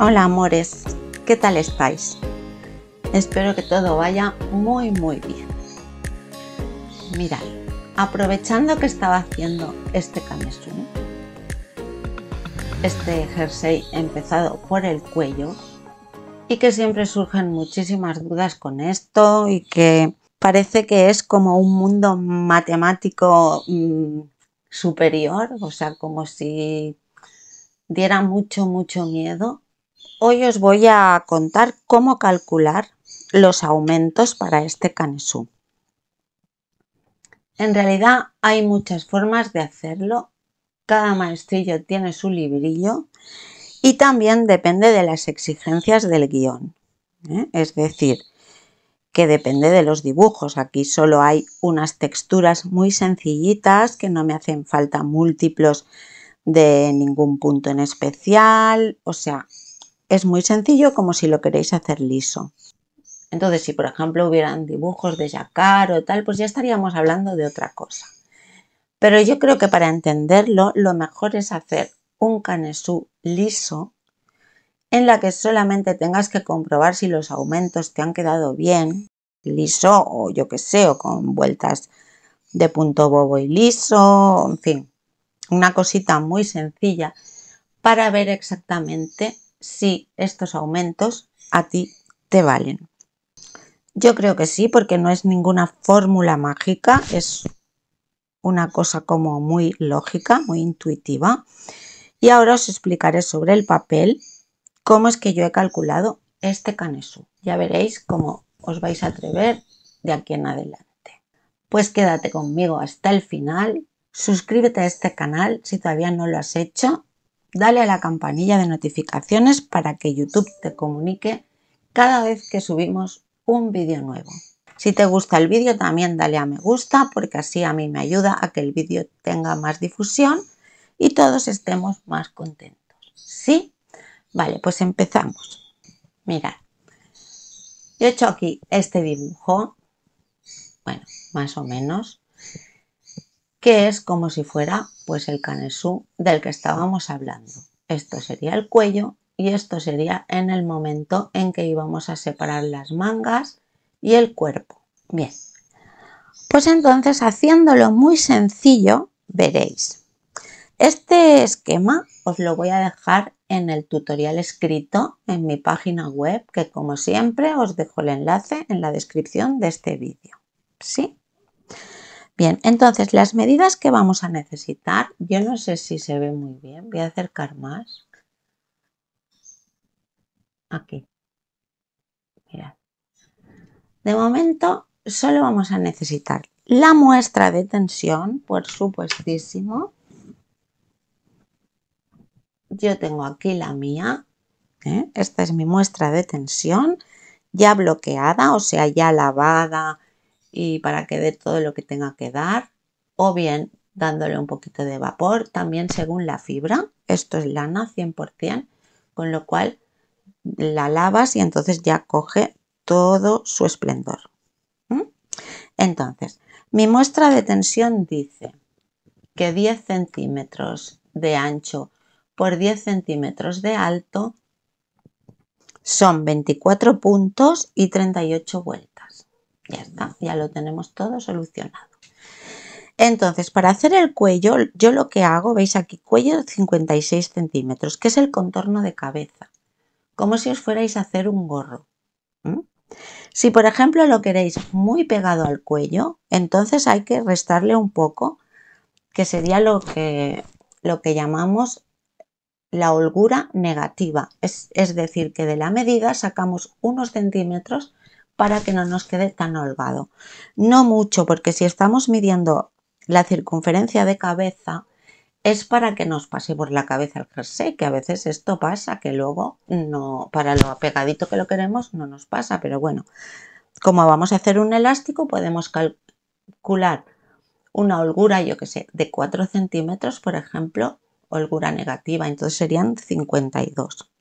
Hola amores, ¿qué tal estáis? Espero que todo vaya muy muy bien. Mirad, aprovechando que estaba haciendo este camisón, este jersey empezado por el cuello, y que siempre surgen muchísimas dudas con esto y que parece que es como un mundo matemático mm, superior, o sea, como si diera mucho, mucho miedo hoy os voy a contar cómo calcular los aumentos para este canesú. En realidad hay muchas formas de hacerlo, cada maestrillo tiene su librillo y también depende de las exigencias del guión, ¿eh? es decir, que depende de los dibujos. Aquí solo hay unas texturas muy sencillitas que no me hacen falta múltiplos de ningún punto en especial, o sea, es muy sencillo como si lo queréis hacer liso. Entonces, si por ejemplo hubieran dibujos de jacar o tal, pues ya estaríamos hablando de otra cosa. Pero yo creo que para entenderlo, lo mejor es hacer un canesú liso en la que solamente tengas que comprobar si los aumentos te han quedado bien, liso o yo que sé, o con vueltas de punto bobo y liso, en fin, una cosita muy sencilla para ver exactamente si estos aumentos a ti te valen. Yo creo que sí, porque no es ninguna fórmula mágica, es una cosa como muy lógica, muy intuitiva. Y ahora os explicaré sobre el papel cómo es que yo he calculado este canesú. Ya veréis cómo os vais a atrever de aquí en adelante. Pues quédate conmigo hasta el final, suscríbete a este canal si todavía no lo has hecho dale a la campanilla de notificaciones para que YouTube te comunique cada vez que subimos un vídeo nuevo. Si te gusta el vídeo también dale a me gusta porque así a mí me ayuda a que el vídeo tenga más difusión y todos estemos más contentos. ¿Sí? Vale, pues empezamos. Mirad, yo he hecho aquí este dibujo, bueno, más o menos, que es como si fuera pues el canesú del que estábamos hablando. Esto sería el cuello y esto sería en el momento en que íbamos a separar las mangas y el cuerpo. Bien, pues entonces haciéndolo muy sencillo veréis. Este esquema os lo voy a dejar en el tutorial escrito en mi página web que como siempre os dejo el enlace en la descripción de este vídeo. ¿Sí? Bien, entonces las medidas que vamos a necesitar, yo no sé si se ve muy bien, voy a acercar más. Aquí. De momento solo vamos a necesitar la muestra de tensión, por supuestísimo. Yo tengo aquí la mía. ¿eh? Esta es mi muestra de tensión ya bloqueada, o sea, ya lavada, y para que dé todo lo que tenga que dar, o bien dándole un poquito de vapor, también según la fibra. Esto es lana 100%, con lo cual la lavas y entonces ya coge todo su esplendor. ¿Mm? Entonces, mi muestra de tensión dice que 10 centímetros de ancho por 10 centímetros de alto son 24 puntos y 38 vueltas. Ya está, ya lo tenemos todo solucionado. Entonces, para hacer el cuello, yo lo que hago, veis aquí, cuello 56 centímetros, que es el contorno de cabeza, como si os fuerais a hacer un gorro. Si, por ejemplo, lo queréis muy pegado al cuello, entonces hay que restarle un poco, que sería lo que, lo que llamamos la holgura negativa. Es, es decir, que de la medida sacamos unos centímetros para que no nos quede tan holgado. No mucho, porque si estamos midiendo la circunferencia de cabeza, es para que nos pase por la cabeza el jersey, que a veces esto pasa, que luego no, para lo apegadito que lo queremos no nos pasa, pero bueno, como vamos a hacer un elástico, podemos calcular una holgura, yo que sé, de 4 centímetros, por ejemplo, holgura negativa, entonces serían 52.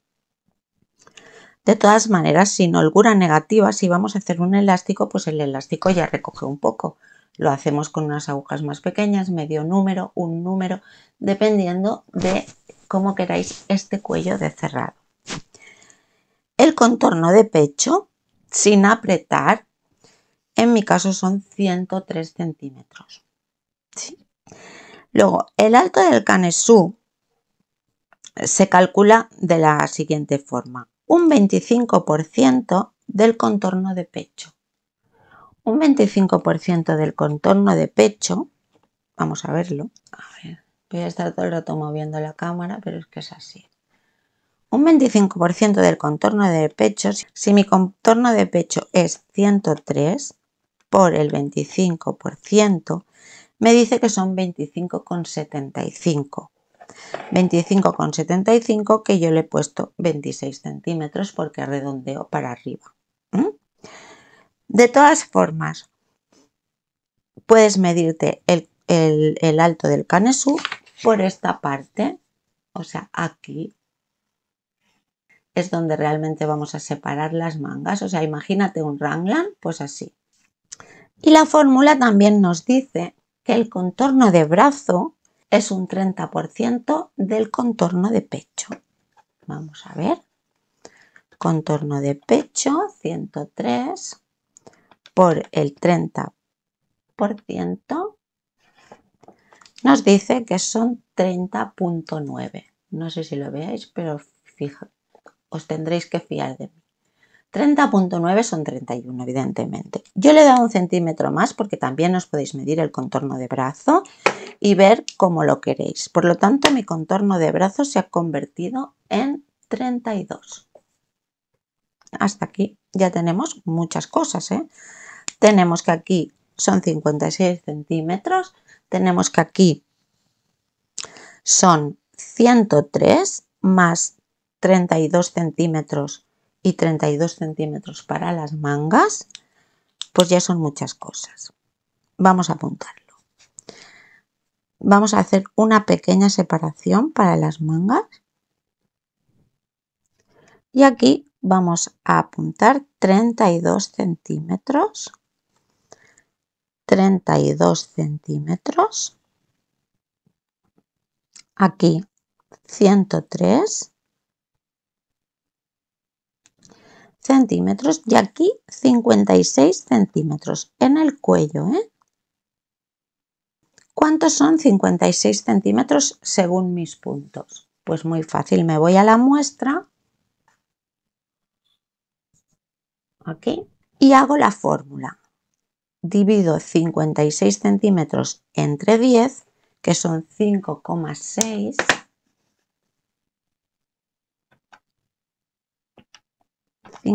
De todas maneras, sin holgura negativa, si vamos a hacer un elástico, pues el elástico ya recoge un poco. Lo hacemos con unas agujas más pequeñas, medio número, un número, dependiendo de cómo queráis este cuello de cerrado. El contorno de pecho, sin apretar, en mi caso son 103 centímetros. Luego, el alto del canesú se calcula de la siguiente forma un 25% del contorno de pecho. Un 25% del contorno de pecho, vamos a verlo, voy a estar todo el rato moviendo la cámara, pero es que es así. Un 25% del contorno de pecho, si mi contorno de pecho es 103 por el 25%, me dice que son 25,75. 25,75 que yo le he puesto 26 centímetros porque redondeo para arriba. De todas formas, puedes medirte el, el alto del canesú por esta parte, o sea, aquí es donde realmente vamos a separar las mangas. O sea, imagínate un Ranglan, pues así. Y la fórmula también nos dice que el contorno de brazo es un 30% del contorno de pecho. Vamos a ver. Contorno de pecho, 103 por el 30%, nos dice que son 30.9. No sé si lo veáis, pero fija, os tendréis que fiar de mí. 30.9 son 31, evidentemente. Yo le he dado un centímetro más porque también os podéis medir el contorno de brazo y ver cómo lo queréis. Por lo tanto, mi contorno de brazo se ha convertido en 32. Hasta aquí ya tenemos muchas cosas. ¿eh? Tenemos que aquí son 56 centímetros, tenemos que aquí son 103 más 32 centímetros y 32 centímetros para las mangas, pues ya son muchas cosas. Vamos a apuntarlo. Vamos a hacer una pequeña separación para las mangas. Y aquí vamos a apuntar 32 centímetros. 32 centímetros. Aquí 103 centímetros y aquí 56 centímetros en el cuello. ¿eh? ¿Cuántos son 56 centímetros según mis puntos? Pues muy fácil, me voy a la muestra, aquí, y hago la fórmula. Divido 56 centímetros entre 10, que son 5,6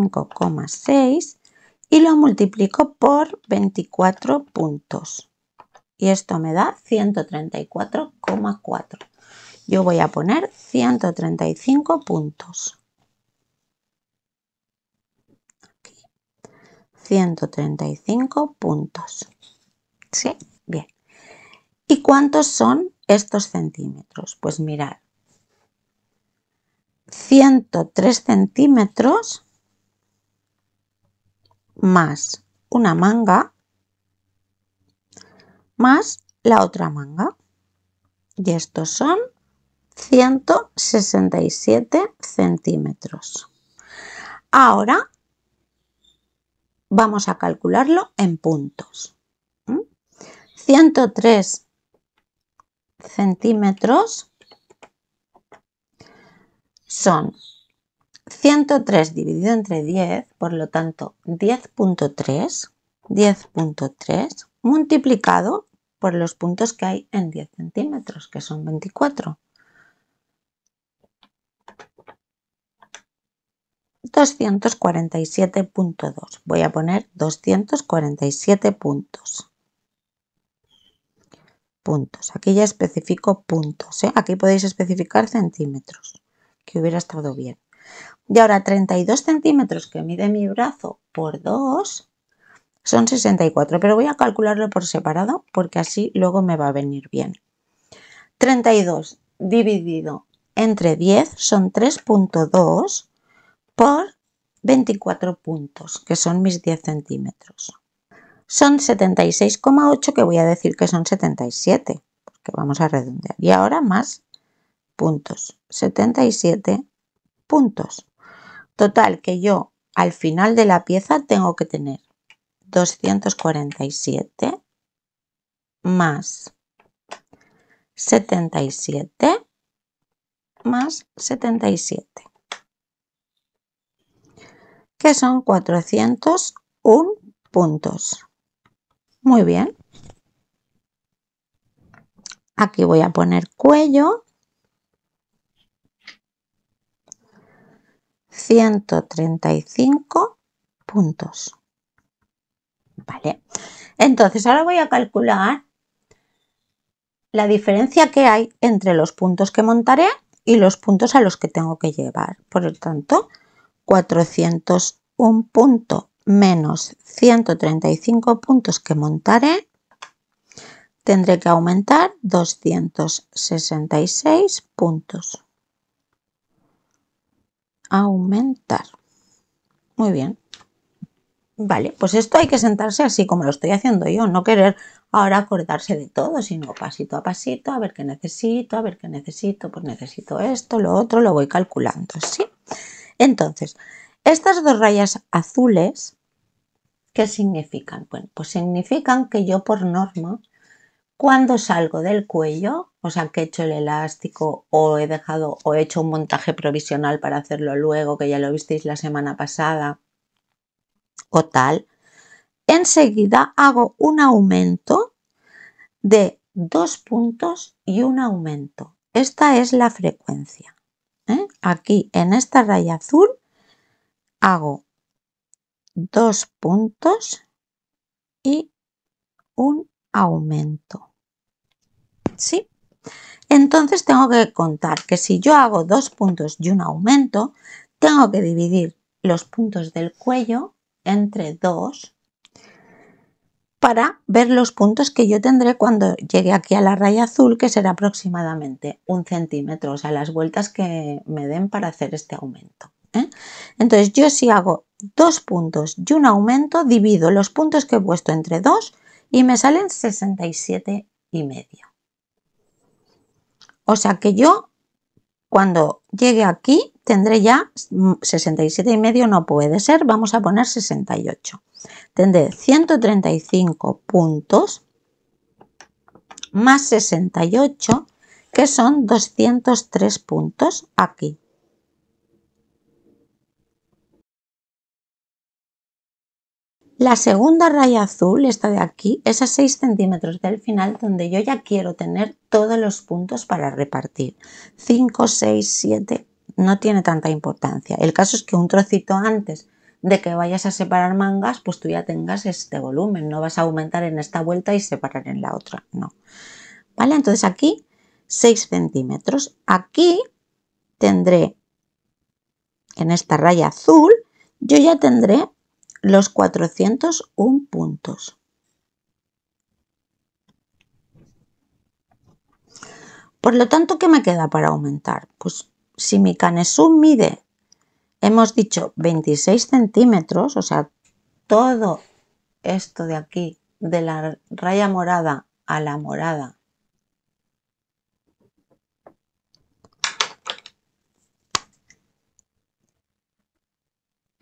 5,6 y lo multiplico por 24 puntos. Y esto me da 134,4. Yo voy a poner 135 puntos. 135 puntos. ¿Sí? Bien. ¿Y cuántos son estos centímetros? Pues mirad. 103 centímetros más una manga más la otra manga. Y estos son 167 centímetros. Ahora vamos a calcularlo en puntos. 103 centímetros son 103 dividido entre 10, por lo tanto 10.3, 10.3 multiplicado por los puntos que hay en 10 centímetros, que son 24. 247.2. Voy a poner 247 puntos. Puntos. Aquí ya especifico puntos. ¿eh? Aquí podéis especificar centímetros, que hubiera estado bien. Y ahora 32 centímetros que mide mi brazo por 2 son 64, pero voy a calcularlo por separado porque así luego me va a venir bien. 32 dividido entre 10 son 3.2 por 24 puntos, que son mis 10 centímetros. Son 76,8 que voy a decir que son 77, porque vamos a redondear. Y ahora más puntos, 77 puntos. Total que yo al final de la pieza tengo que tener 247 más 77 más 77, que son 401 puntos. Muy bien. Aquí voy a poner cuello 135 puntos. Vale. Entonces, ahora voy a calcular la diferencia que hay entre los puntos que montaré y los puntos a los que tengo que llevar. Por lo tanto, 401 punto menos 135 puntos que montaré, tendré que aumentar 266 puntos aumentar. Muy bien. Vale, pues esto hay que sentarse así como lo estoy haciendo yo, no querer ahora acordarse de todo, sino pasito a pasito, a ver qué necesito, a ver qué necesito, pues necesito esto, lo otro, lo voy calculando, ¿sí? Entonces, estas dos rayas azules, ¿qué significan? Bueno, pues significan que yo por norma cuando salgo del cuello, o sea que he hecho el elástico o he dejado o he hecho un montaje provisional para hacerlo luego, que ya lo visteis la semana pasada, o tal, enseguida hago un aumento de dos puntos y un aumento. Esta es la frecuencia. ¿eh? Aquí en esta raya azul hago dos puntos y un aumento. ¿Sí? Entonces tengo que contar que si yo hago dos puntos y un aumento, tengo que dividir los puntos del cuello entre dos para ver los puntos que yo tendré cuando llegue aquí a la raya azul, que será aproximadamente un centímetro, o sea, las vueltas que me den para hacer este aumento. ¿eh? Entonces yo si hago dos puntos y un aumento, divido los puntos que he puesto entre dos y me salen 67 y medio. O sea que yo cuando llegue aquí tendré ya 67 y medio, no puede ser, vamos a poner 68. Tendré 135 puntos más 68 que son 203 puntos aquí. La segunda raya azul, esta de aquí, es a 6 centímetros del final donde yo ya quiero tener todos los puntos para repartir. 5, 6, 7, no tiene tanta importancia. El caso es que un trocito antes de que vayas a separar mangas, pues tú ya tengas este volumen. No vas a aumentar en esta vuelta y separar en la otra, no. ¿Vale? Entonces aquí 6 centímetros. Aquí tendré, en esta raya azul, yo ya tendré los 401 puntos. Por lo tanto, ¿qué me queda para aumentar? Pues si mi canesú mide, hemos dicho 26 centímetros, o sea, todo esto de aquí, de la raya morada a la morada,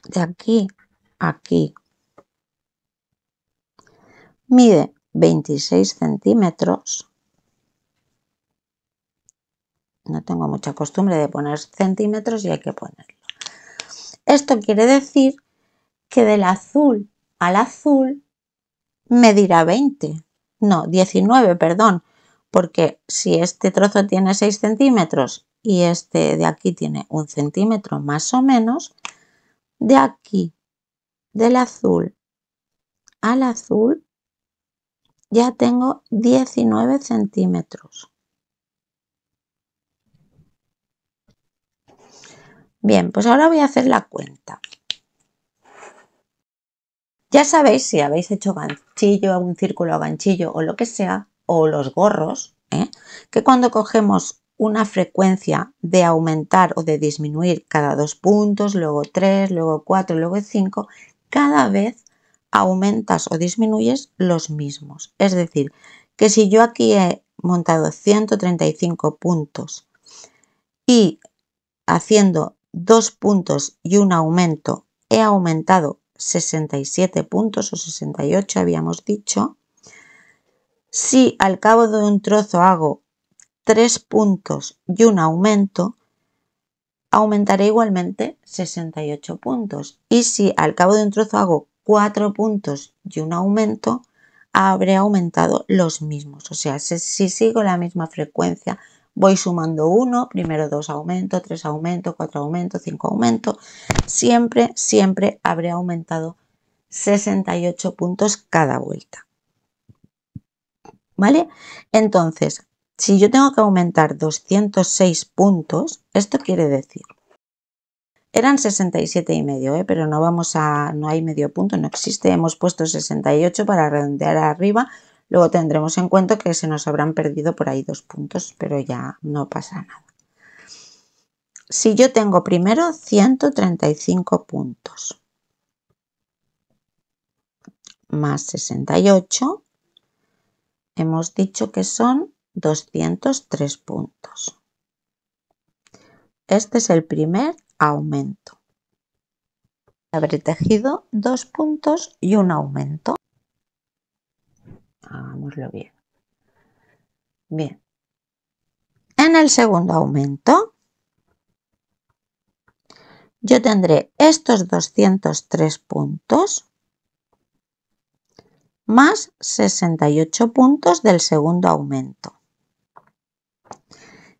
de aquí aquí. Mide 26 centímetros. No tengo mucha costumbre de poner centímetros y hay que ponerlo. Esto quiere decir que del azul al azul medirá 20. No, 19, perdón. Porque si este trozo tiene 6 centímetros y este de aquí tiene un centímetro más o menos, de aquí del azul al azul ya tengo 19 centímetros. Bien, pues ahora voy a hacer la cuenta. Ya sabéis si habéis hecho ganchillo, un círculo a ganchillo o lo que sea, o los gorros, ¿eh? que cuando cogemos una frecuencia de aumentar o de disminuir cada dos puntos, luego tres, luego cuatro, luego cinco, cada vez aumentas o disminuyes los mismos. Es decir, que si yo aquí he montado 135 puntos y haciendo dos puntos y un aumento he aumentado 67 puntos o 68 habíamos dicho, si al cabo de un trozo hago tres puntos y un aumento, aumentaré igualmente 68 puntos. Y si al cabo de un trozo hago 4 puntos y un aumento, habré aumentado los mismos. O sea, si, sigo la misma frecuencia, voy sumando 1, primero 2 aumento, 3 aumento, 4 aumento, 5 aumento. Siempre, siempre habré aumentado 68 puntos cada vuelta. ¿Vale? Entonces, si yo tengo que aumentar 206 puntos, esto quiere decir, eran 67 y medio, ¿eh? pero no vamos a, no hay medio punto, no existe, hemos puesto 68 para redondear arriba, luego tendremos en cuenta que se nos habrán perdido por ahí dos puntos, pero ya no pasa nada. Si yo tengo primero 135 puntos, más 68, hemos dicho que son 203 puntos. Este es el primer aumento. Habré tejido dos puntos y un aumento. Hagámoslo bien. Bien. En el segundo aumento, yo tendré estos 203 puntos más 68 puntos del segundo aumento.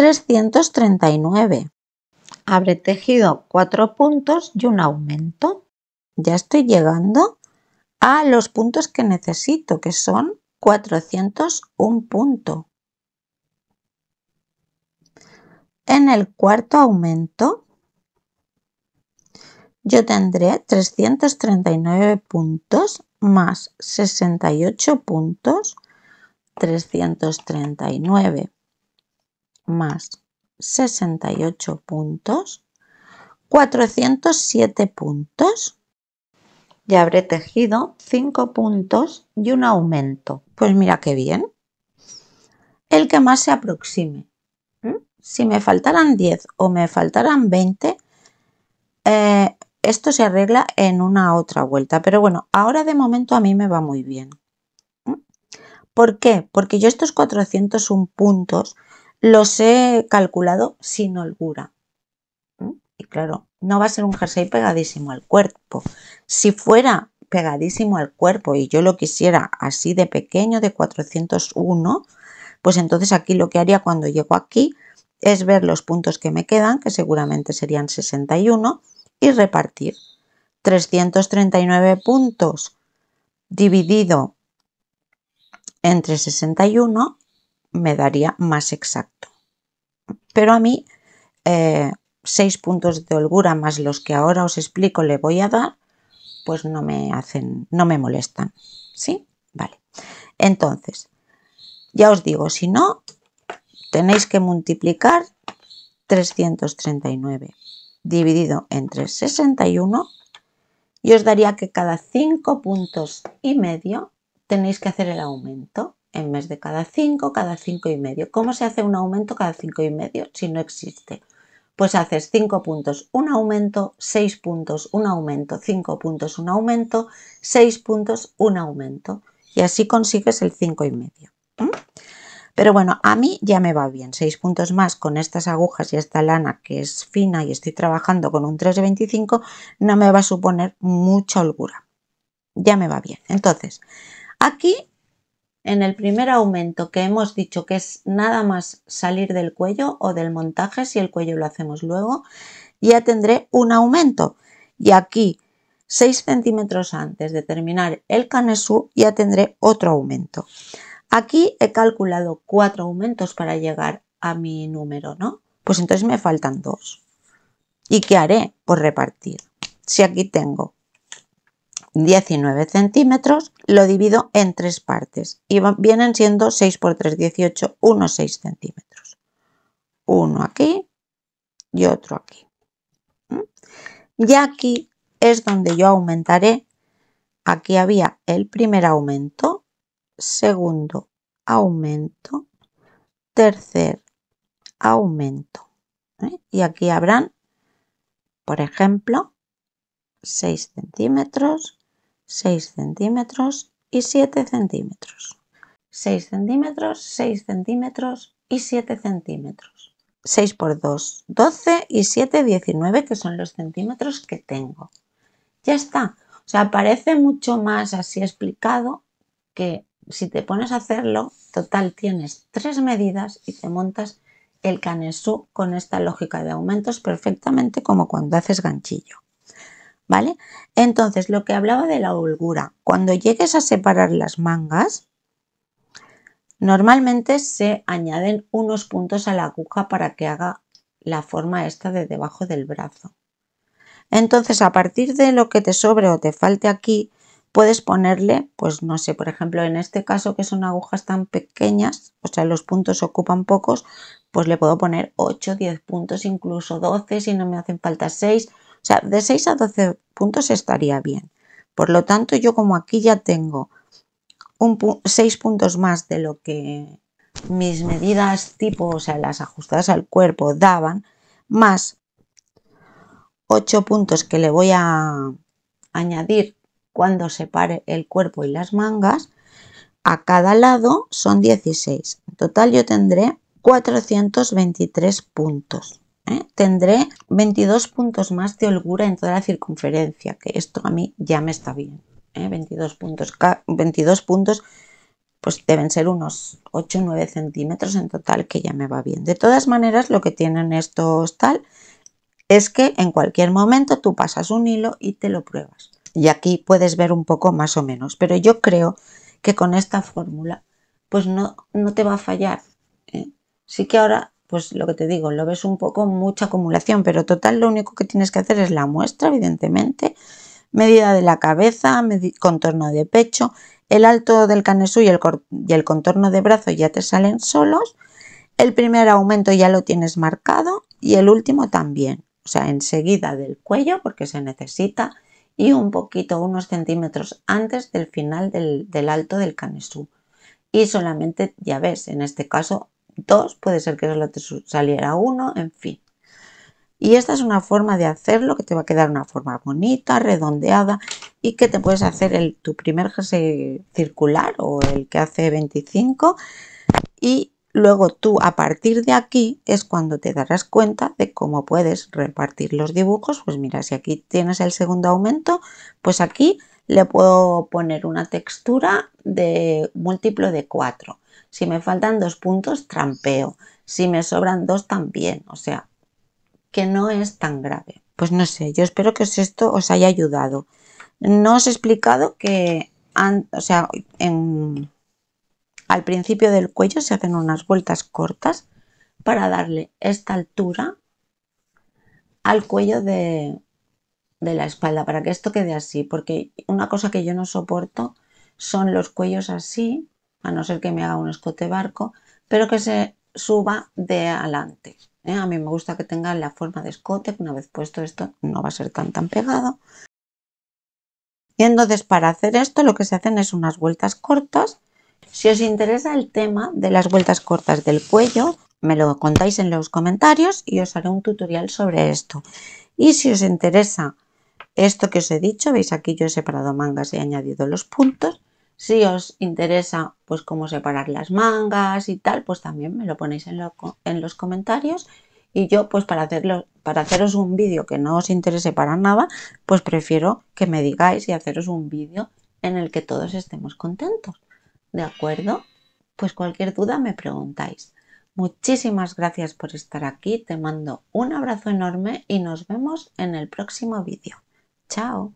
339. Habré tejido 4 puntos y un aumento. Ya estoy llegando a los puntos que necesito, que son 401 punto. En el cuarto aumento yo tendré 339 puntos más 68 puntos, 339 más 68 puntos, 407 puntos. ya habré tejido 5 puntos y un aumento. Pues mira qué bien. El que más se aproxime. ¿Mm? Si me faltaran 10 o me faltaran 20, eh, esto se arregla en una otra vuelta. Pero bueno, ahora de momento a mí me va muy bien. ¿Mm? ¿Por qué? Porque yo estos 401 puntos los he calculado sin holgura. Y claro, no va a ser un jersey pegadísimo al cuerpo. Si fuera pegadísimo al cuerpo y yo lo quisiera así de pequeño, de 401, pues entonces aquí lo que haría cuando llego aquí es ver los puntos que me quedan, que seguramente serían 61, y repartir. 339 puntos dividido entre 61 me daría más exacto. Pero a mí, eh, seis puntos de holgura más los que ahora os explico le voy a dar, pues no me hacen, no me molestan. ¿Sí? Vale. Entonces, ya os digo, si no, tenéis que multiplicar 339 dividido entre 61 y os daría que cada 5 puntos y medio tenéis que hacer el aumento en vez de cada 5, cada 5 y medio. ¿Cómo se hace un aumento cada 5 y medio si no existe? Pues haces 5 puntos, un aumento, 6 puntos, un aumento, 5 puntos, un aumento, 6 puntos, un aumento. Y así consigues el 5 y medio. Pero bueno, a mí ya me va bien. 6 puntos más con estas agujas y esta lana que es fina y estoy trabajando con un de 3 25, no me va a suponer mucha holgura. Ya me va bien. Entonces, aquí en el primer aumento que hemos dicho que es nada más salir del cuello o del montaje, si el cuello lo hacemos luego, ya tendré un aumento. Y aquí, 6 centímetros antes de terminar el canesú, ya tendré otro aumento. Aquí he calculado cuatro aumentos para llegar a mi número, ¿no? Pues entonces me faltan dos. ¿Y qué haré? por repartir. Si aquí tengo 19 centímetros, lo divido en tres partes y vienen siendo 6 por 3, 18, 1, 6 centímetros. Uno aquí y otro aquí. ¿Mm? Y aquí es donde yo aumentaré. Aquí había el primer aumento, segundo aumento, tercer aumento. ¿eh? Y aquí habrán, por ejemplo, 6 centímetros, 6 centímetros y 7 centímetros. 6 centímetros, 6 centímetros y 7 centímetros. 6 por 2, 12 y 7, 19, que son los centímetros que tengo. Ya está. O sea, parece mucho más así explicado que si te pones a hacerlo, total tienes tres medidas y te montas el canesú con esta lógica de aumentos perfectamente como cuando haces ganchillo. ¿vale? Entonces, lo que hablaba de la holgura, cuando llegues a separar las mangas, normalmente se añaden unos puntos a la aguja para que haga la forma esta de debajo del brazo. Entonces, a partir de lo que te sobre o te falte aquí, puedes ponerle, pues no sé, por ejemplo, en este caso que son agujas tan pequeñas, o sea, los puntos ocupan pocos, pues le puedo poner 8, 10 puntos, incluso 12 si no me hacen falta 6 o sea, de 6 a 12 puntos estaría bien. Por lo tanto, yo como aquí ya tengo un 6 puntos más de lo que mis medidas tipo, o sea, las ajustadas al cuerpo daban, más 8 puntos que le voy a añadir cuando separe el cuerpo y las mangas, a cada lado son 16. En total yo tendré 423 puntos. ¿eh? tendré 22 puntos más de holgura en toda la circunferencia, que esto a mí ya me está bien. 22 ¿eh? puntos, 22 puntos pues deben ser unos 8 9 centímetros en total que ya me va bien. De todas maneras lo que tienen estos tal es que en cualquier momento tú pasas un hilo y te lo pruebas. Y aquí puedes ver un poco más o menos, pero yo creo que con esta fórmula pues no, no te va a fallar. ¿eh? Sí que ahora pues lo que te digo, lo ves un poco mucha acumulación, pero total lo único que tienes que hacer es la muestra, evidentemente, medida de la cabeza, contorno de pecho, el alto del canesú y el, y el contorno de brazo ya te salen solos, el primer aumento ya lo tienes marcado y el último también, o sea, enseguida del cuello porque se necesita y un poquito, unos centímetros antes del final del alto del canesú. Y solamente, ya ves, en este caso 2 puede ser que solo te saliera uno, en fin. Y esta es una forma de hacerlo que te va a quedar una forma bonita, redondeada y que te puedes hacer el, tu primer jersey circular o el que hace 25 y luego tú a partir de aquí es cuando te darás cuenta de cómo puedes repartir los dibujos. Pues mira, si aquí tienes el segundo aumento, pues aquí le puedo poner una textura de múltiplo de 4 si me faltan dos puntos, trampeo. Si me sobran dos, también. O sea, que no es tan grave. Pues no sé, yo espero que esto os haya ayudado. No os he explicado que, o sea, en, al principio del cuello se hacen unas vueltas cortas para darle esta altura al cuello de, de la espalda, para que esto quede así. Porque una cosa que yo no soporto son los cuellos así, a no ser que me haga un escote barco, pero que se suba de adelante. ¿eh? A mí me gusta que tenga la forma de escote, una vez puesto esto no va a ser tan tan pegado. Y entonces para hacer esto lo que se hacen es unas vueltas cortas. Si os interesa el tema de las vueltas cortas del cuello, me lo contáis en los comentarios y os haré un tutorial sobre esto. Y si os interesa esto que os he dicho, veis aquí yo he separado mangas y he añadido los puntos, si os interesa, pues cómo separar las mangas y tal, pues también me lo ponéis en, en los comentarios. Y yo, pues para, hacerlo, para haceros un vídeo que no os interese para nada, pues prefiero que me digáis y haceros un vídeo en el que todos estemos contentos. ¿De acuerdo? Pues cualquier duda me preguntáis. Muchísimas gracias por estar aquí, te mando un abrazo enorme y nos vemos en el próximo vídeo. ¡Chao!